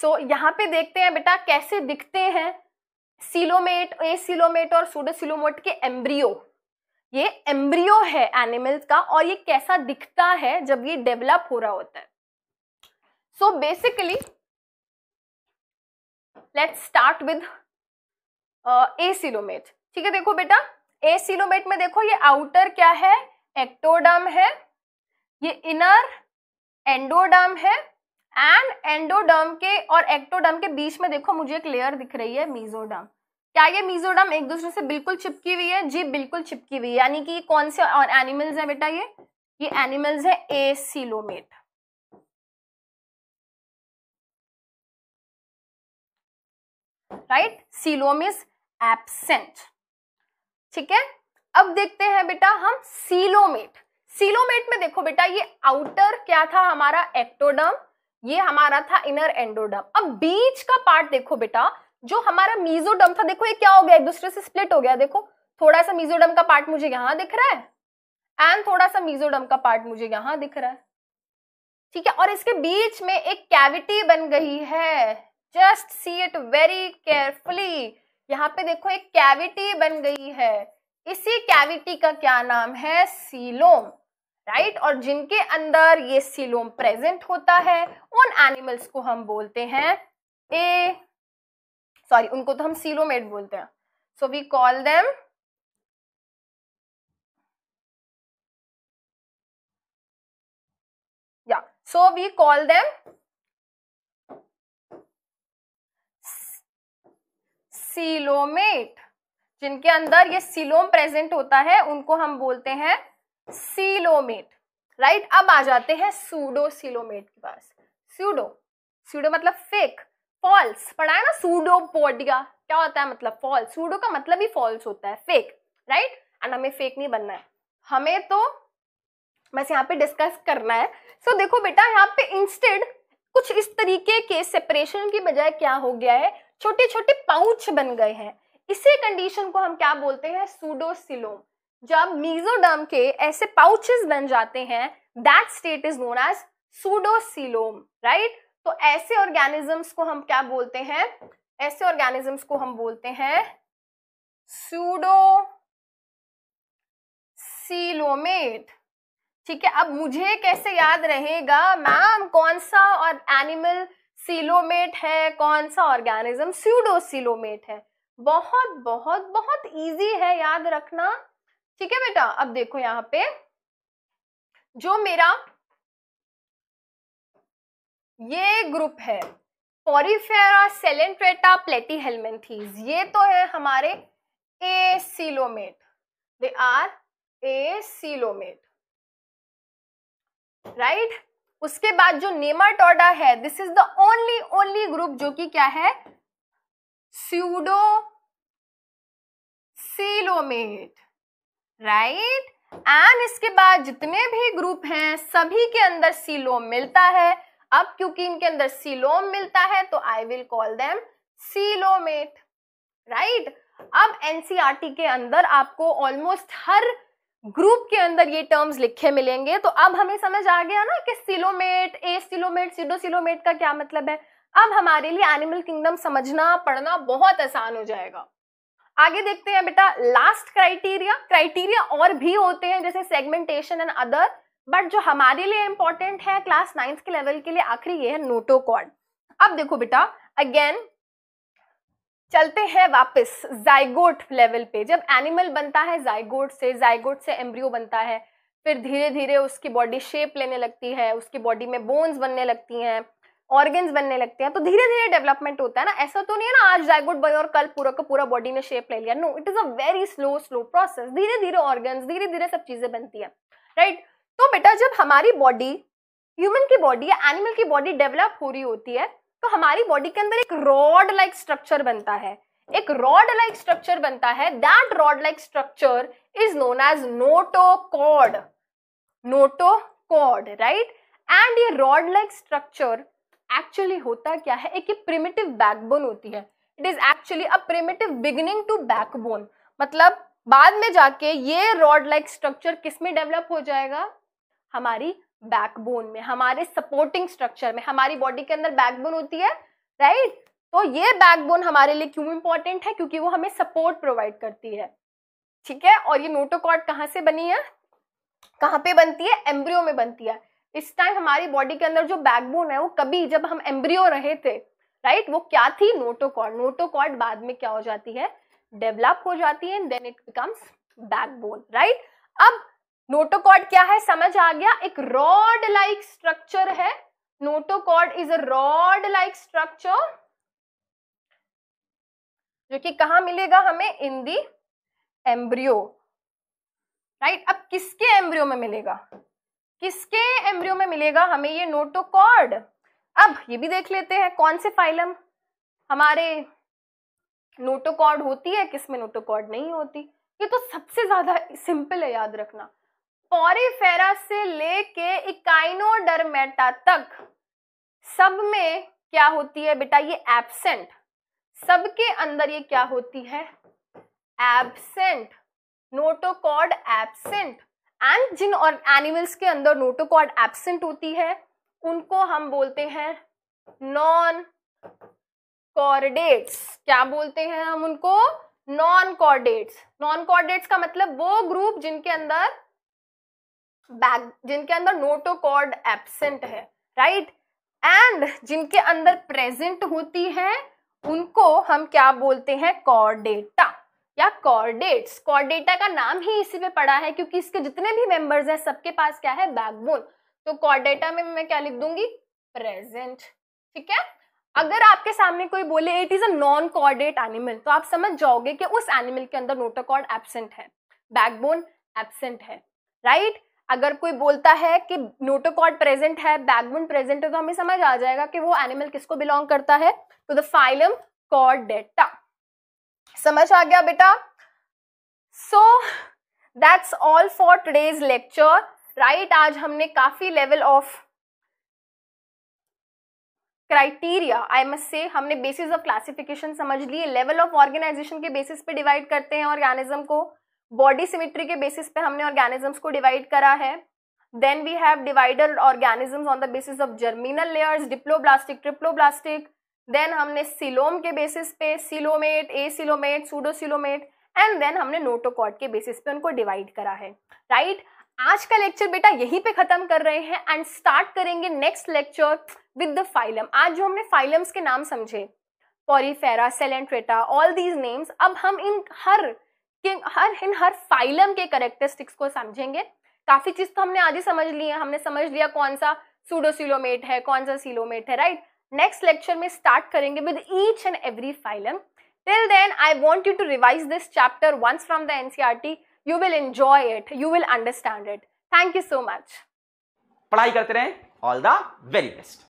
so यहाँ पे देखते हैं बेटा कैसे दिखते हैं सिलोमेट ए सिलोमेट और सिलोमोट के एम्ब्रियो ये एम्ब्रियो है एनिमल्स का और ये कैसा दिखता है जब ये डेवलप हो रहा होता है so basically let's start with acoelomate ठीक है देखो बेटा ए सिलोमेट में देखो ये आउटर क्या है एक्टोडर्म है ये इनर एंडोडर्म है एंड एंडोडर्म के और एक्टोडर्म के बीच में देखो मुझे एक लेयर दिख रही है मीजोडर्म क्या ये मीजोडर्म एक दूसरे से बिल्कुल चिपकी हुई है जी बिल्कुल चिपकी हुई है यानी कि कौन से और एनिमल्स है बेटा ये ये एनिमल्स है acoelomate right coelom is absent ठीक है अब देखते हैं बेटा हम सीलोमेट सीलोमेट में देखो बेटा ये आउटर क्या था हमारा एक्टोडम ये हमारा था इनर एंडोडम अब बीच का पार्ट देखो बेटा जो हमारा मीजोडम था देखो ये क्या हो गया एक दूसरे से स्प्लिट हो गया देखो थोड़ा सा मीजोडम का पार्ट मुझे यहां दिख रहा है एंड थोड़ा सा मीजोडम का पार्ट मुझे यहां दिख रहा है ठीक है और इसके बीच में एक कैविटी बन गई है just see it very carefully यहाँ पे देखो एक कैविटी बन गई है इसी कैविटी का क्या नाम है सीलोम राइट right? और जिनके अंदर ये सीलोम प्रेजेंट होता है उन एनिमल्स को हम बोलते हैं ए सॉरी उनको तो हम सीलोमेट बोलते हैं सो वी कॉल देम या so we call them coelomate जिनके अंदर ये सीलोम प्रेजेंट होता है उनको हम बोलते हैं सीलोमेट राइट अब आ जाते हैं सूडो सीलोमेट के पास सूडो सूडो मतलब फेक फॉल्स पढ़ा है ना पोडिया क्या होता है मतलब फॉल्स सूडो का मतलब ही फॉल्स होता है फेक राइट एंड हमें फेक नहीं बनना है हमें तो बस यहाँ पे डिस्कस करना है सो so, देखो बेटा यहाँ पे इंस्टेड कुछ इस तरीके के सेपरेशन की बजाय क्या हो गया है छोटे छोटे पाउच बन गए हैं इसी कंडीशन को हम क्या बोलते हैं सूडोसिलोम जब मीजोडर्म के ऐसे पाउचेस बन जाते हैं that state is known as pseudocoelom right तो ऐसे ऑर्गेनिजम्स को हम क्या बोलते हैं ऐसे ऑर्गेनिजम्स को हम बोलते हैं सूडो सीलोमेट ठीक है अब मुझे कैसे याद रहेगा मैम कौन सा और एनिमल सिलोमेट है कौन सा ऑर्गेनिज्म सिलोमेट है बहुत बहुत बहुत इजी है याद रखना ठीक है बेटा अब देखो यहाँ पे जो मेरा ये ग्रुप है पॉरीफेरा सेलेंट्रेटा प्लेटी हेलमेंथीज ये तो है हमारे acoelomate they are acoelomate right right? उसके बाद जो नेमाटोडा है this is the only only group जो कि क्या है स्यूडो सीलोमेट राइट एंड इसके बाद जितने भी ग्रुप हैं सभी के अंदर सीलोम मिलता है अब क्योंकि इनके अंदर सीलोम मिलता है तो I will call them coelomate right अब एनसीआरटी के अंदर आपको ऑलमोस्ट हर ग्रुप के अंदर ये टर्म्स लिखे मिलेंगे तो अब हमें समझ आ गया ना कि सिलोमेट ए सिलोमेट सिलोमेट का क्या मतलब है अब हमारे लिए एनिमल किंगडम समझना पढ़ना बहुत आसान हो जाएगा आगे देखते हैं बेटा लास्ट क्राइटेरिया क्राइटेरिया और भी होते हैं जैसे सेगमेंटेशन एंड अदर बट जो हमारे लिए इंपॉर्टेंट है क्लास नाइन्थ के लेवल के लिए आखिरी ये है नोटोकॉड अब देखो बेटा अगेन चलते हैं वापस जाइगोट लेवल पे जब एनिमल बनता है जाइगोट से जाइगोट से एम्ब्रियो बनता है फिर धीरे धीरे उसकी बॉडी शेप लेने लगती है उसकी बॉडी में बोन्स बनने लगती हैं ऑर्गन्स बनने लगते हैं तो धीरे धीरे डेवलपमेंट होता है ना ऐसा तो नहीं है ना आज जाइगोट बने और कल पूरा का पूरा बॉडी ने शेप ले लिया no it is a very slow slow process धीरे धीरे ऑर्गन्स धीरे धीरे सब चीज़ें बनती हैं राइट तो बेटा जब हमारी बॉडी ह्यूमन की बॉडी या एनिमल की बॉडी डेवलप हो रही होती है तो हमारी बॉडी के अंदर एक रॉड लाइक स्ट्रक्चर बनता है एक रॉड लाइक स्ट्रक्चर बनता है that rod like structure is known as notochord notochord right and ये रॉड लाइक स्ट्रक्चर एक्चुअली होता क्या है एक प्रिमेटिव बैकबोन होती है it is actually a primitive beginning to backbone मतलब बाद में जाके ये रॉड लाइक स्ट्रक्चर किसमें डेवलप हो जाएगा हमारी बैकबोन में हमारे सपोर्टिंग स्ट्रक्चर में हमारी बॉडी के अंदर बैकबोन होती है राइट right? तो ये बैकबोन हमारे लिए क्यों इंपॉर्टेंट है क्योंकि वो हमें सपोर्ट प्रोवाइड करती है ठीक है और ये नोटोकॉर्ड कहाँ से बनी है कहाँ पे बनती है एम्ब्रियो में बनती है इस टाइम हमारी बॉडी के अंदर जो बैकबोन है वो कभी जब हम एम्ब्रियो रहे थे राइट right? वो क्या थी नोटोकॉर्ड नोटोकॉर्ड बाद में क्या हो जाती है डेवलप हो जाती है and then it becomes backbone right अब नोटोकॉड क्या है समझ आ गया एक रॉड लाइक स्ट्रक्चर है notochord is a rod like structure जो कि कहा मिलेगा हमें इन दी एम्ब्रियो राइट अब किसके एम्ब्रियो में मिलेगा किसके एम्ब्रियो में मिलेगा हमें ये नोटोकॉर्ड अब ये भी देख लेते हैं कौन से फाइलम हमारे नोटोकॉर्ड होती है किसमें नोटोकॉर्ड नहीं होती ये तो सबसे ज्यादा सिंपल है याद रखना पॉरीफेरा से लेके इकाइनोडर्मेटा तक सब में क्या होती है बेटा ये एबसेंट सबके अंदर ये क्या होती है एबसेंट नोटोकॉड एबसेंट एंड जिन और एनिमल्स के अंदर नोटोकॉड एबसेंट होती है उनको हम बोलते हैं नॉन कॉर्डेट्स क्या बोलते हैं हम उनको नॉन कॉर्डेट्स नॉन कॉर्डेट्स का मतलब वो ग्रुप जिनके अंदर बैक जिनके अंदर नोटोकॉर्ड एबसेंट है राइट एंड जिनके अंदर प्रेजेंट होती है उनको हम क्या बोलते हैं कॉर्डेटा या कॉर्डेट्स कॉर्डेटा का नाम ही इसी पे पड़ा है क्योंकि इसके जितने भी मेंबर्स हैं सबके पास क्या है बैकबोन तो कॉर्डेटा में मैं क्या लिख दूंगी प्रेजेंट ठीक है अगर आपके सामने कोई बोले it is a non chordate animal तो आप समझ जाओगे कि उस एनिमल के अंदर नोटोकॉर्ड एबसेंट है बैकबोन एबसेंट है राइट right? अगर कोई बोलता है कि नोटोकॉड प्रेजेंट है बैकबोन प्रेजेंट है तो हमें समझ आ जाएगा कि वो एनिमल किसको बिलोंग करता है टू द फाइलम कॉडेटा समझ आ गया बेटा so that's all for today's lecture right आज हमने काफी level of criteria I must say हमने बेसिस ऑफ क्लासिफिकेशन समझ लिए लेवल ऑफ ऑर्गेनाइजेशन के बेसिस पे डिवाइड करते हैं ऑर्गेनिज्म को बॉडी सिमिट्री के बेसिस पे हमने ऑर्गेनिजम्स को डिवाइड करा है then we have divided organisms on the basis of germinal layers diploblastic triploblastic then हमने सिलोम के बेसिस पे coelomate acoelomate pseudocoelomate and then हमने नोटोकॉट के बेसिस पे उनको डिवाइड करा है राइट right? आज का लेक्चर बेटा यहीं पे खत्म कर रहे हैं एंड स्टार्ट करेंगे next lecture with the phylum आज जो हमने फाइलम्स के नाम समझे Porifera Coelenterata all these names अब हम इन हर कि हर इन हर फाइलम के करेक्टरिस्टिक्स को समझेंगे काफी चीज तो हमने आज ही समझ ली है हमने समझ लिया कौन सा सूडोसिलोमेट है कौन सा सिलोमेट है राइट नेक्स्ट लेक्चर में स्टार्ट करेंगे with each and every phylum till then I want you to revise this chapter once from the NCER you will enjoy it you will understand it thank you so much पढ़ाई करते रहे ऑल द वेरी बेस्ट